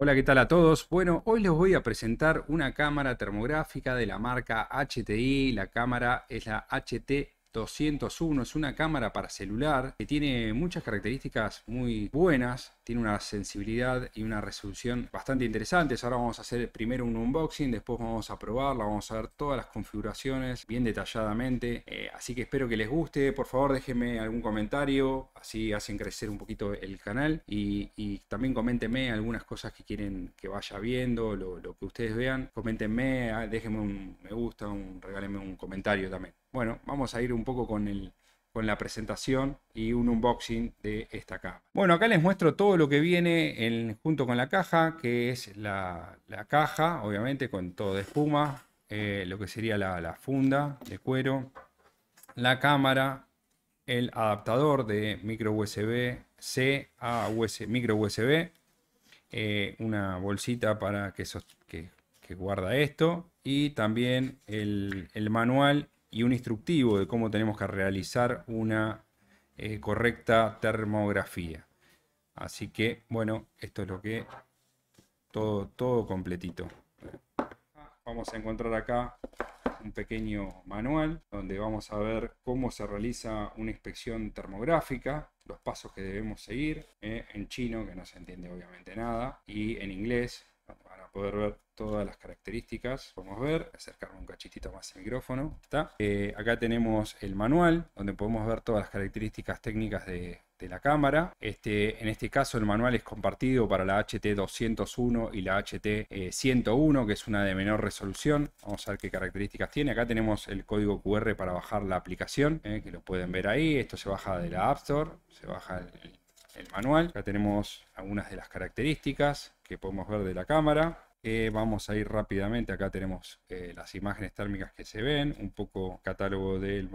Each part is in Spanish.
Hola, ¿qué tal a todos? Bueno, hoy les voy a presentar una cámara termográfica de la marca HTI. La cámara es la HT 201 es una cámara para celular que tiene muchas características muy buenas, tiene una sensibilidad y una resolución bastante interesantes. Ahora vamos a hacer primero un unboxing, después vamos a probarla, vamos a ver todas las configuraciones bien detalladamente. Eh, así que espero que les guste, por favor déjenme algún comentario, así hacen crecer un poquito el canal y, también coméntenme algunas cosas que quieren que vaya viendo, lo, que ustedes vean. Coméntenme, ah, déjenme un me gusta, regálenme un comentario también. Bueno, vamos a ir un poco con, con la presentación y un unboxing de esta caja. Bueno, acá les muestro todo lo que viene junto con la caja, que es la, caja, obviamente con todo de espuma, eh, lo que sería la, funda de cuero, la cámara, el adaptador de micro USB C a usb micro USB, eh, una bolsita para que, que, guarda esto y también el, el manual y un instructivo de cómo tenemos que realizar una eh, correcta termografía. Así que, bueno, esto es lo que... Todo, todo completito. Vamos a encontrar acá un pequeño manual donde vamos a ver cómo se realiza una inspección termográfica, los pasos que debemos seguir, eh, en chino, que no se entiende obviamente nada, y en inglés, poder ver todas las características. Podemos ver, acercarme un cachitito más el micrófono. Está. Eh, acá tenemos el manual, donde podemos ver todas las características técnicas de, la cámara. Este, en este caso el manual es compartido para la HT201 y la HT101, eh, que es una de menor resolución. Vamos a ver qué características tiene. Acá tenemos el código QR para bajar la aplicación, eh, que lo pueden ver ahí. Esto se baja de la App Store, se baja el manual. Acá tenemos algunas de las características que podemos ver de la cámara vamos a ir rápidamente. Acá tenemos eh, las imágenes térmicas que se ven, un poco catálogo del,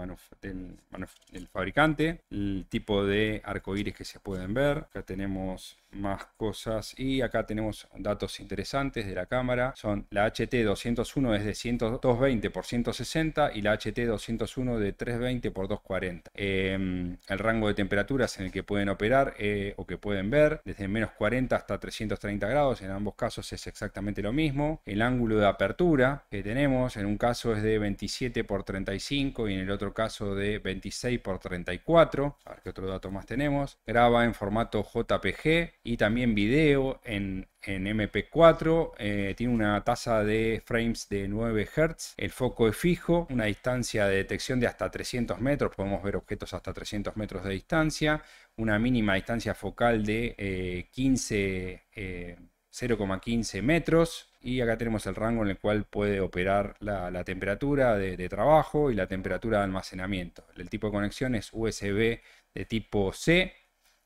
fabricante, el tipo de arcoíris que se pueden ver. Acá tenemos más cosas y acá tenemos datos interesantes de la cámara. Son la HT201 es de 120 por 160 y la HT201 de 320 por 240. Em, el rango de temperaturas en el que pueden operar eh, o que pueden ver desde menos 40 hasta 330 grados. En ambos casos es exactamente lo mismo. El ángulo de apertura que tenemos en un caso es de 27 por 35 y en el otro caso de 26 por 34. A ver qué otro dato más tenemos. Graba en formato JPG y también video en en MP4, eh, tiene una tasa de frames de 9 Hz, el foco es fijo, una distancia de detección de hasta 300 metros, podemos ver objetos hasta 300 metros de distancia, una mínima distancia focal de 15 eh, 0,15 metros y acá tenemos el rango en el cual puede operar la, temperatura de, trabajo y la temperatura de almacenamiento. El tipo de conexión es USB de tipo C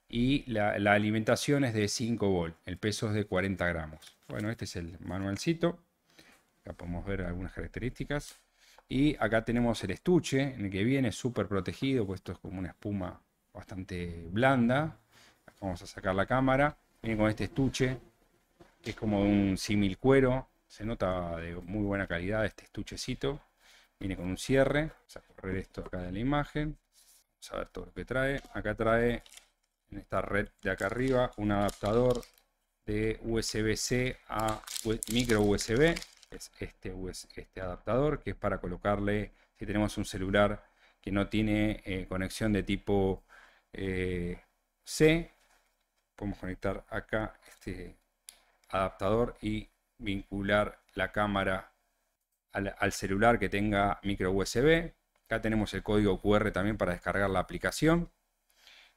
y la, alimentación es de 5 volts, el peso es de 40 gramos. Bueno, este es el manualcito, acá podemos ver algunas características. Y acá tenemos el estuche en el que viene súper protegido, puesto es como una espuma bastante blanda. Vamos a sacar la cámara. Viene con este estuche es como un símil cuero, se nota de muy buena calidad este estuchecito. Viene con un cierre, vamos a correr esto acá de la imagen. Vamos a ver todo lo que trae. Acá trae en esta red de acá arriba un adaptador de USB-C a micro USB. Es este, este adaptador que es para colocarle si tenemos un celular que no tiene eh, conexión de tipo eh, C. Podemos conectar acá este adaptador y vincular la cámara al, celular que tenga micro USB. Acá tenemos el código QR también para descargar la aplicación.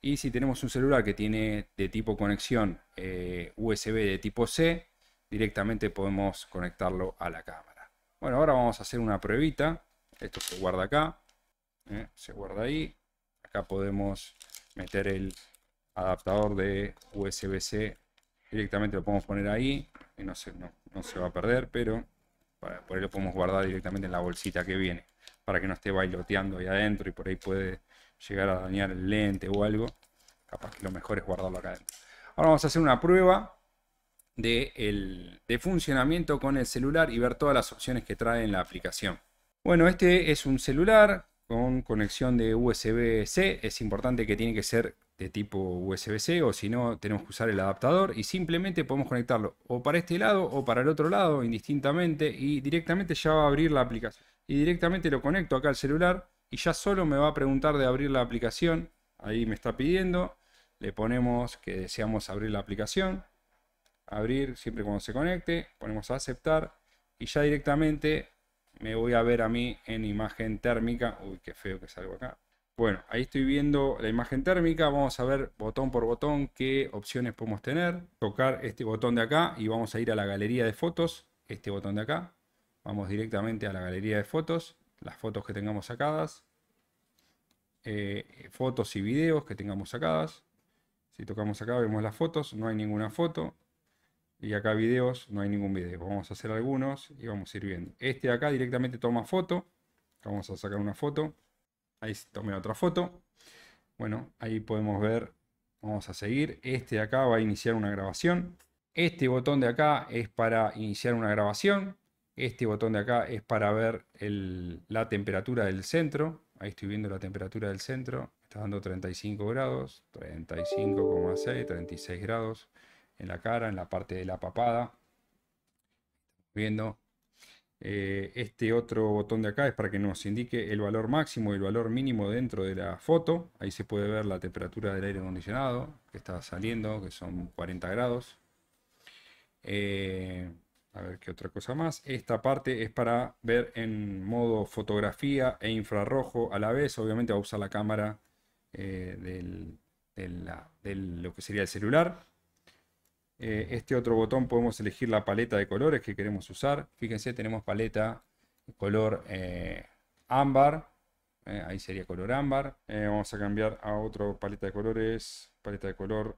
Y si tenemos un celular que tiene de tipo conexión eh, USB de tipo C, directamente podemos conectarlo a la cámara. Bueno, ahora vamos a hacer una pruebita. Esto se guarda acá. Eh, se guarda ahí. Acá podemos meter el adaptador de USB-C Directamente lo podemos poner ahí, y no se, no, se va a perder, pero para, por ahí lo podemos guardar directamente en la bolsita que viene, para que no esté bailoteando ahí adentro y por ahí puede llegar a dañar el lente o algo. Capaz que lo mejor es guardarlo acá adentro. Ahora vamos a hacer una prueba de, de funcionamiento con el celular y ver todas las opciones que trae en la aplicación. Bueno, este es un celular con conexión de USB-C. Es importante que tiene que ser de tipo USB-C o si no tenemos que usar el adaptador y simplemente podemos conectarlo o para este lado o para el otro lado indistintamente y directamente ya va a abrir la aplicación y directamente lo conecto acá al celular y ya solo me va a preguntar de abrir la aplicación ahí me está pidiendo le ponemos que deseamos abrir la aplicación abrir siempre cuando se conecte ponemos a aceptar y ya directamente me voy a ver a mí en imagen térmica uy qué feo que salgo acá bueno, ahí estoy viendo la imagen térmica. Vamos a ver botón por botón qué opciones podemos tener. Tocar este botón de acá y vamos a ir a la galería de fotos. Este botón de acá. Vamos directamente a la galería de fotos. Las fotos que tengamos sacadas. Eh, fotos y videos que tengamos sacadas. Si tocamos acá vemos las fotos. No hay ninguna foto. Y acá videos. No hay ningún video. Vamos a hacer algunos y vamos a ir viendo. Este de acá directamente toma foto. Vamos a sacar una foto. Ahí tomé otra foto. Bueno, ahí podemos ver, vamos a seguir. Este de acá va a iniciar una grabación. Este botón de acá es para iniciar una grabación. Este botón de acá es para ver la temperatura del centro. Ahí estoy viendo la temperatura del centro. Está dando 35 grados, 35,6, 36 grados en la cara, en la parte de la papada. Viendo eh, este otro botón de acá es para que nos indique el valor máximo y el valor mínimo dentro de la foto. Ahí se puede ver la temperatura del aire acondicionado que está saliendo, que son 40 grados. Eh, a ver qué otra cosa más. Esta parte es para ver en modo fotografía e infrarrojo a la vez. Obviamente va a usar la cámara eh, de lo que sería el celular. Eh, este otro botón podemos elegir la paleta de colores que queremos usar. Fíjense, tenemos paleta color eh, ámbar. Eh, ahí sería color ámbar. vamos a cambiar a otro paleta de colores. Paleta de color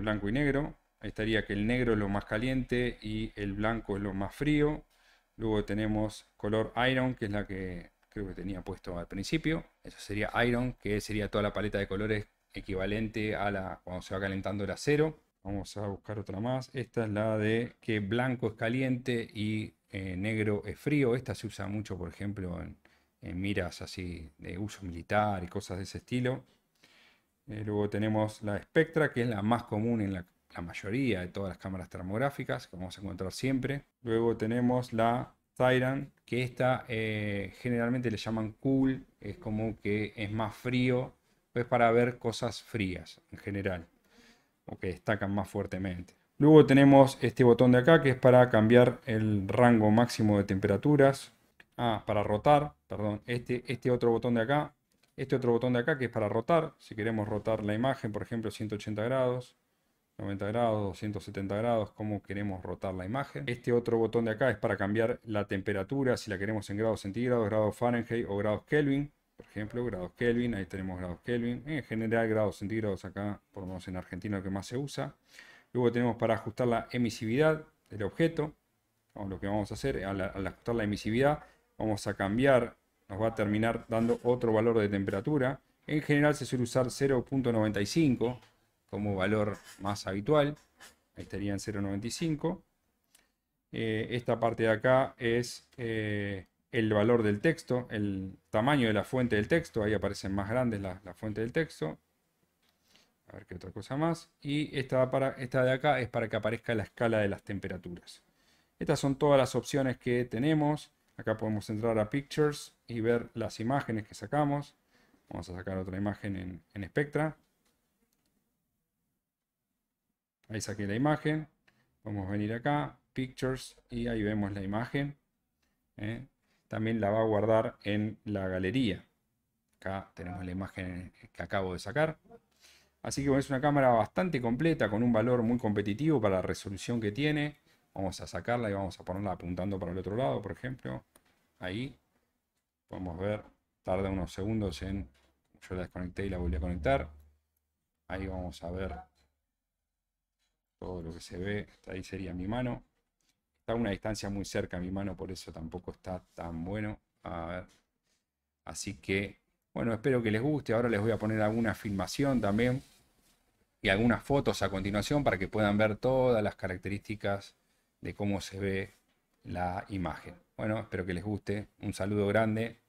blanco y negro. Ahí estaría que el negro es lo más caliente y el blanco es lo más frío. Luego tenemos color iron, que es la que creo que tenía puesto al principio. Eso sería iron, que sería toda la paleta de colores equivalente a la cuando se va calentando el acero. Vamos a buscar otra más. Esta es la de que blanco es caliente y eh, negro es frío. Esta se usa mucho, por ejemplo, en, miras así de uso militar y cosas de ese estilo. Eh, luego tenemos la Spectra, que es la más común en la, mayoría de todas las cámaras termográficas, que vamos a encontrar siempre. Luego tenemos la siren que esta eh, generalmente le llaman cool, es como que es más frío, pues para ver cosas frías en general o que destacan más fuertemente. Luego tenemos este botón de acá que es para cambiar el rango máximo de temperaturas. Ah, para rotar, perdón, este, este otro botón de acá. Este otro botón de acá que es para rotar, si queremos rotar la imagen, por ejemplo, 180 grados, 90 grados, 270 grados, como queremos rotar la imagen. Este otro botón de acá es para cambiar la temperatura, si la queremos en grados centígrados, grados Fahrenheit o grados Kelvin. Por ejemplo, grados Kelvin, ahí tenemos grados Kelvin. En general, grados centígrados acá, por lo menos en Argentina, lo que más se usa. Luego tenemos para ajustar la emisividad del objeto. Lo que vamos a hacer, al, ajustar la emisividad, vamos a cambiar, nos va a terminar dando otro valor de temperatura. En general se suele usar 0.95 como valor más habitual. Ahí estaría en 0.95. esta parte de acá es eh, el valor del texto, el tamaño de la fuente del texto, ahí aparecen más grandes la, fuente del texto. A ver qué otra cosa más. Y esta, para, esta de acá es para que aparezca la escala de las temperaturas. Estas son todas las opciones que tenemos. Acá podemos entrar a Pictures y ver las imágenes que sacamos. Vamos a sacar otra imagen en, espectra. Spectra. Ahí saqué la imagen. Vamos a venir acá, Pictures, y ahí vemos la imagen. ¿eh? también la va a guardar en la galería. Acá tenemos la imagen que acabo de sacar. Así que es una cámara bastante completa con un valor muy competitivo para la resolución que tiene. Vamos a sacarla y vamos a ponerla apuntando para el otro lado, por ejemplo. Ahí podemos ver, tarda unos segundos en... Yo la desconecté y la volví a conectar. Ahí vamos a ver todo lo que se ve. Ahí sería mi mano. Está a una distancia muy cerca a mi mano, por eso tampoco está tan bueno. Así que, bueno, espero que les guste. Ahora les voy a poner alguna filmación también y algunas fotos a continuación para que puedan ver todas las características de cómo se ve la imagen. Bueno, espero que les guste. Un saludo grande.